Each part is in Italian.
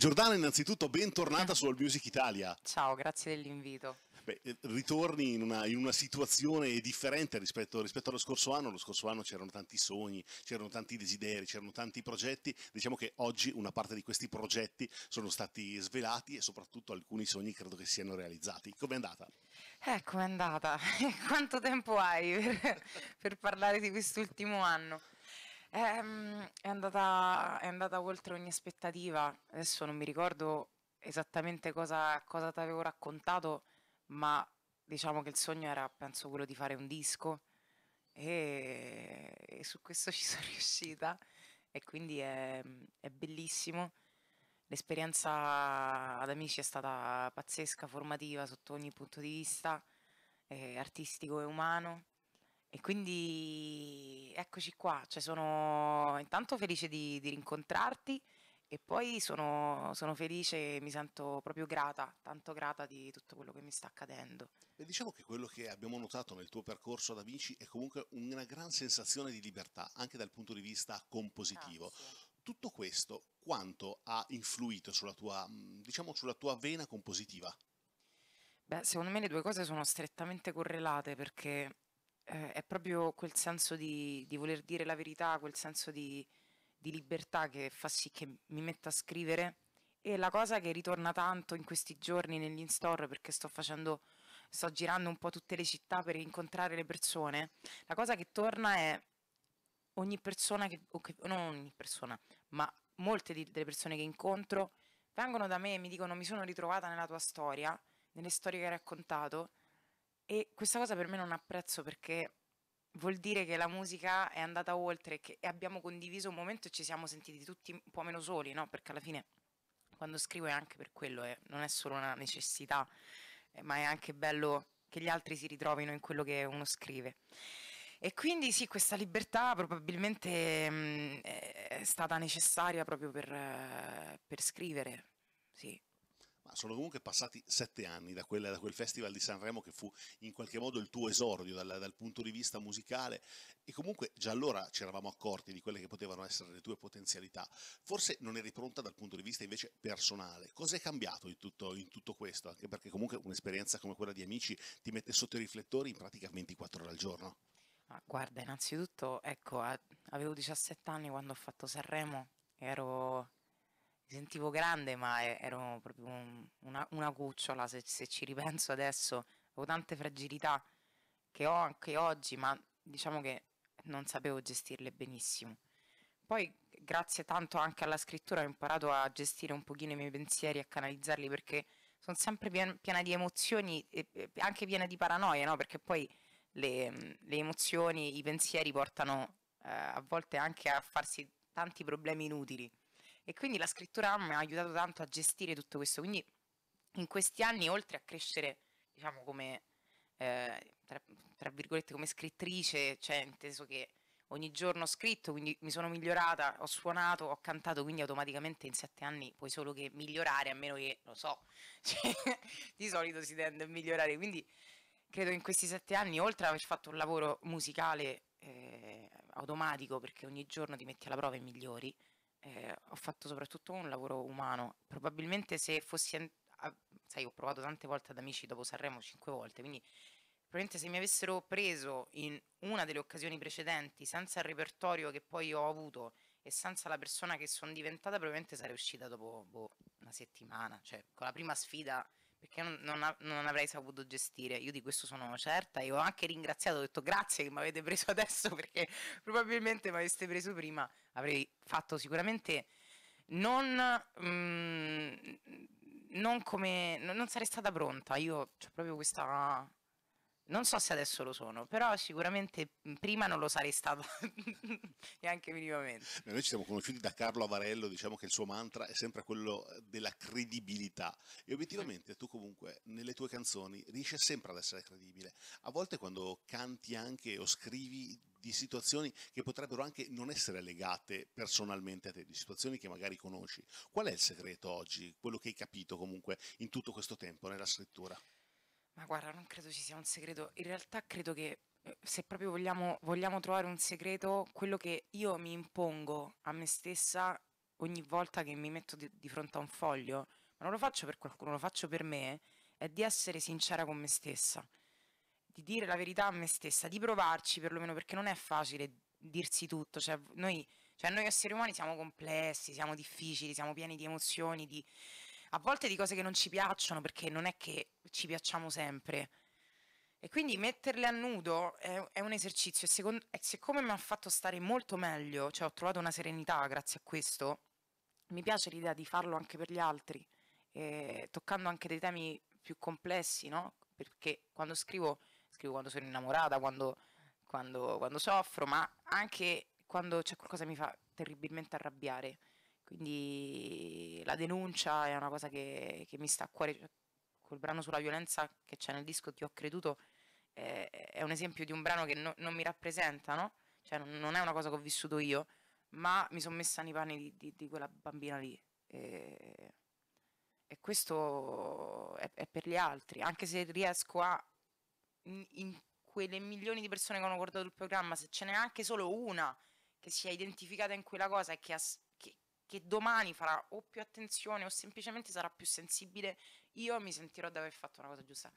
Giordana, innanzitutto, bentornata eh. su All Music Italia. Ciao, grazie dell'invito. Beh, eh, ritorni in una, in una, situazione differente rispetto, rispetto, allo scorso anno. Lo scorso anno c'erano tanti sogni, c'erano tanti desideri, c'erano tanti progetti. Diciamo che oggi una parte di questi progetti sono stati svelati e soprattutto alcuni sogni credo che siano realizzati. Com'è andata? Eh, com'è andata? Quanto tempo hai per, per parlare di quest'ultimo anno? Ehm, è, andata, è andata oltre ogni aspettativa. Adesso non mi ricordo esattamente cosa, cosa ti avevo raccontato, ma diciamo che il sogno era, penso, quello di fare un disco e, e su questo ci sono riuscita e quindi è, è bellissimo. L'esperienza ad Amici è stata pazzesca, formativa sotto ogni punto di vista, eh, artistico e umano e quindi eccoci qua, cioè, sono intanto felice di, di rincontrarti e poi sono, sono felice e mi sento proprio grata, tanto grata di tutto quello che mi sta accadendo. E diciamo che quello che abbiamo notato nel tuo percorso da Vinci è comunque una gran sensazione di libertà, anche dal punto di vista compositivo. Grazie. Tutto questo quanto ha influito sulla tua, diciamo, sulla tua vena compositiva? Beh, secondo me le due cose sono strettamente correlate perché eh, è proprio quel senso di, di, voler dire la verità, quel senso di, di libertà che fa sì che mi metta a scrivere. E la cosa che ritorna tanto in questi giorni negli in-store perché sto facendo, sto girando un po' tutte le città per incontrare le persone, la cosa che torna è ogni persona che, che non ogni persona, ma molte di, delle persone che incontro vengono da me e mi dicono mi sono ritrovata nella tua storia, nelle storie che hai raccontato e questa cosa per me non apprezzo perché vuol dire che la musica è andata oltre che abbiamo condiviso un momento e ci siamo sentiti tutti un po' meno soli, no? Perché alla fine quando scrivo è anche per quello, eh, non è solo una necessità, eh, ma è anche bello che gli altri si ritrovino in quello che uno scrive. E quindi sì, questa libertà probabilmente mh, mm, è stata necessaria proprio per, eh, per scrivere, sì ma sono comunque passati sette anni da quel, da quel, festival di Sanremo che fu in qualche modo il tuo esordio dal, dal punto di vista musicale e comunque già allora ci eravamo accorti di quelle che potevano essere le tue potenzialità, forse non eri pronta dal punto di vista invece personale, cosa è cambiato in tutto, in tutto questo? Anche perché comunque un'esperienza come quella di Amici ti mette sotto i riflettori in pratica 24 ore al giorno. Ah, guarda, innanzitutto, ecco, avevo 17 anni quando ho fatto Sanremo, ero mi sentivo grande, ma ero proprio un, una, una, cucciola. Se, se, ci ripenso adesso, avevo tante fragilità che ho anche oggi, ma diciamo che non sapevo gestirle benissimo. Poi, grazie tanto anche alla scrittura, ho imparato a gestire un pochino i miei pensieri, a canalizzarli perché sono sempre piena, piena di emozioni e anche piena di paranoia, no? Perché poi le, le emozioni, i pensieri portano eh, a volte anche a farsi tanti problemi inutili e quindi la scrittura mi ha aiutato tanto a gestire tutto questo. Quindi in questi anni, oltre a crescere, diciamo, come, eh, tra, tra, virgolette, come scrittrice, cioè inteso che ogni giorno ho scritto, quindi mi sono migliorata, ho suonato, ho cantato, quindi automaticamente in sette anni puoi solo che migliorare, a meno che, lo so, cioè, di solito si tende a migliorare. Quindi credo in questi sette anni, oltre ad aver fatto un lavoro musicale eh, automatico, perché ogni giorno ti metti alla prova e migliori, eh, ho fatto soprattutto un lavoro umano. Probabilmente se fossi, a, sai, ho provato tante volte ad amici dopo Sanremo, cinque volte, quindi probabilmente se mi avessero preso in una delle occasioni precedenti, senza il repertorio che poi ho avuto e senza la persona che sono diventata, probabilmente sarei uscita dopo boh, una settimana, cioè con la prima sfida perché non, non, non, avrei saputo gestire. Io di questo sono certa e ho anche ringraziato, ho detto grazie che mi avete preso adesso perché probabilmente mi aveste preso prima, avrei fatto sicuramente non, mh, mm, non come... non sarei stata pronta, io ho proprio questa non so se adesso lo sono, però sicuramente prima non lo sarei stato neanche minimamente. Noi ci siamo conosciuti da Carlo Avarello, diciamo che il suo mantra è sempre quello della credibilità e obiettivamente tu comunque nelle tue canzoni riesci sempre ad essere credibile. A volte quando canti anche o scrivi di situazioni che potrebbero anche non essere legate personalmente a te, di situazioni che magari conosci. Qual è il segreto oggi, quello che hai capito comunque in tutto questo tempo nella scrittura? Ma guarda, non credo ci sia un segreto. In realtà credo che eh, se proprio vogliamo, vogliamo trovare un segreto, quello che io mi impongo a me stessa ogni volta che mi metto di, di fronte a un foglio, ma non lo faccio per qualcuno, lo faccio per me, è di essere sincera con me stessa, di dire la verità a me stessa, di provarci perlomeno perché non è facile dirsi tutto, cioè noi, cioè noi esseri umani siamo complessi, siamo difficili, siamo pieni di emozioni, di, a volte di cose che non ci piacciono perché non è che ci piacciamo sempre. E quindi metterle a nudo è, è un esercizio e, secondo, e siccome mi ha fatto stare molto meglio, cioè ho trovato una serenità grazie a questo, mi piace l'idea di farlo anche per gli altri, eh, toccando anche dei temi più complessi, no? Perché quando scrivo, scrivo quando sono innamorata, quando, quando, quando soffro, ma anche quando c'è qualcosa che mi fa terribilmente arrabbiare. Quindi la denuncia è una cosa che, che mi sta a cuore, cioè quel brano sulla violenza che c'è nel disco Ti ho creduto eh, è un esempio di un brano che no, non mi rappresenta, no? Cioè non è una cosa che ho vissuto io, ma mi sono messa nei panni di, di, di quella bambina lì. E, e questo è, è, per gli altri, anche se riesco a... In, in quelle milioni di persone che hanno guardato il programma, se ce n'è anche solo una che si è identificata in quella cosa e che ha che domani farà o più attenzione o semplicemente sarà più sensibile io mi sentirò di aver fatto una cosa giusta.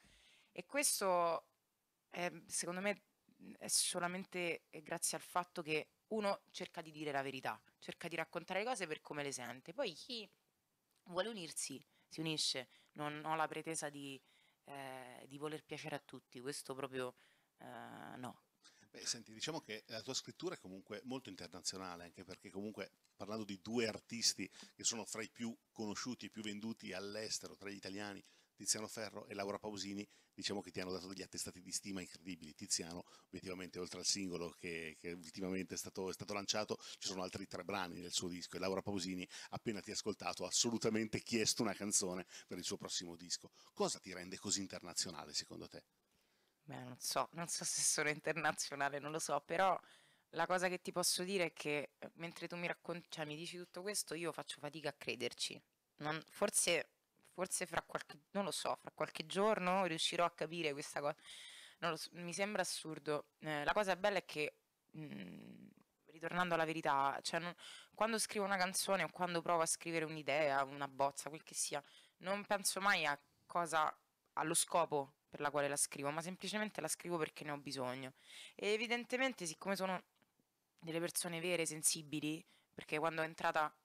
E questo, è, ehm, secondo me, è solamente eh, grazie al fatto che uno cerca di dire la verità, cerca di raccontare le cose per come le sente. Poi chi vuole unirsi si unisce, non ho la pretesa di, eh, di voler piacere a tutti, questo proprio eh, no. Beh, senti, diciamo che la tua scrittura è comunque molto internazionale, anche perché comunque parlando di due artisti che sono fra i più conosciuti e più venduti all'estero, tra gli italiani, Tiziano Ferro e Laura Pausini, diciamo che ti hanno dato degli attestati di stima incredibili. Tiziano, obiettivamente, oltre al singolo che, che ultimamente è stato, è stato, lanciato, ci sono altri tre brani nel suo disco e Laura Pausini, appena ti ha ascoltato, ha assolutamente chiesto una canzone per il suo prossimo disco. Cosa ti rende così internazionale, secondo te? beh, non so, non so se sono internazionale, non lo so, però la cosa che ti posso dire è che eh, mentre tu mi racconti, cioè, mi dici tutto questo, io faccio fatica a crederci. Non, forse, forse fra qualche, non lo so, fra qualche giorno riuscirò a capire questa cosa. So, mi sembra assurdo. Eh, la cosa bella è che, mh, mm, ritornando alla verità, cioè non, quando scrivo una canzone o quando provo a scrivere un'idea, una bozza, quel che sia, non penso mai a cosa, allo scopo per la quale la scrivo, ma semplicemente la scrivo perché ne ho bisogno. E evidentemente, siccome sono delle persone vere, sensibili, perché quando è entrata,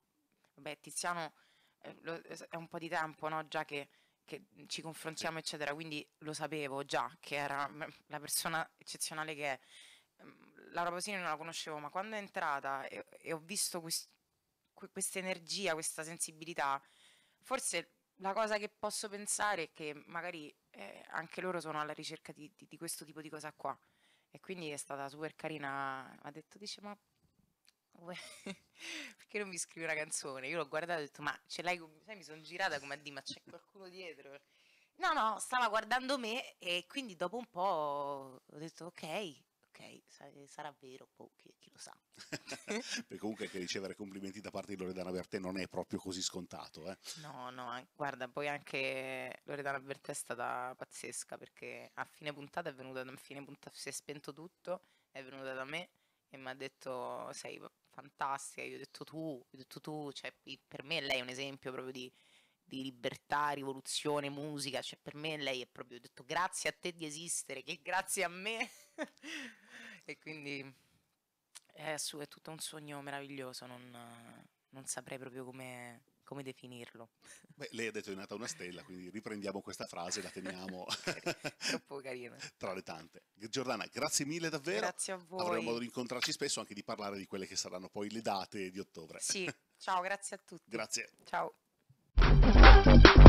vabbè, Tiziano eh, è un po' di tempo, no? Già che, che ci confrontiamo, eccetera, quindi lo sapevo già che era mm, la persona eccezionale che è. Mm, Laura Pausini non la conoscevo, ma quando è entrata e, e ho visto quest, questa energia, questa sensibilità, forse la cosa che posso pensare è che magari eh, anche loro sono alla ricerca di, di, di, questo tipo di cosa qua. E quindi è stata super carina. Ha detto, dice, ma perché non mi scrivi una canzone? Io l'ho guardata e ho detto, ma ce l'hai Sai, mi sono girata come a dire, ma c'è qualcuno dietro? No, no, stava guardando me e quindi dopo un po' ho detto, ok, eh, sarà vero, boh, chi, chi, lo sa. Perché comunque che ricevere complimenti da parte di Loredana Bertè non è proprio così scontato. Eh. No, no, eh, guarda, poi anche Loredana Bertè è stata pazzesca perché a fine puntata è venuta da me, fine puntata si è spento tutto, è venuta da me e mi ha detto sei fantastica, io ho detto tu, ho detto tu, cioè per me lei è un esempio proprio di di libertà, rivoluzione, musica, cioè per me lei è proprio, ho detto grazie a te di esistere, che grazie a me, e quindi è, eh, è tutto un sogno meraviglioso, non, non saprei proprio come, come definirlo. Beh, lei ha detto è nata una stella, quindi riprendiamo questa frase la teniamo troppo carina. tra le tante. Giordana, grazie mille davvero. Grazie a voi. Avremo modo di incontrarci spesso anche di parlare di quelle che saranno poi le date di ottobre. Sì, ciao, grazie a tutti. Grazie. Ciao. Thank you.